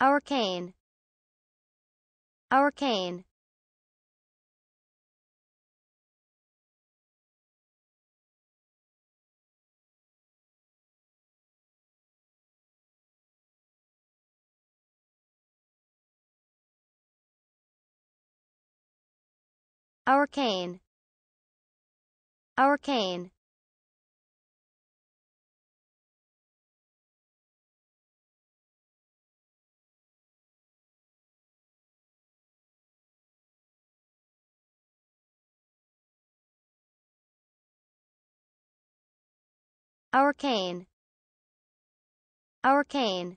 Our cane. Our cane. Our cane. Our cane. Our cane. Our cane.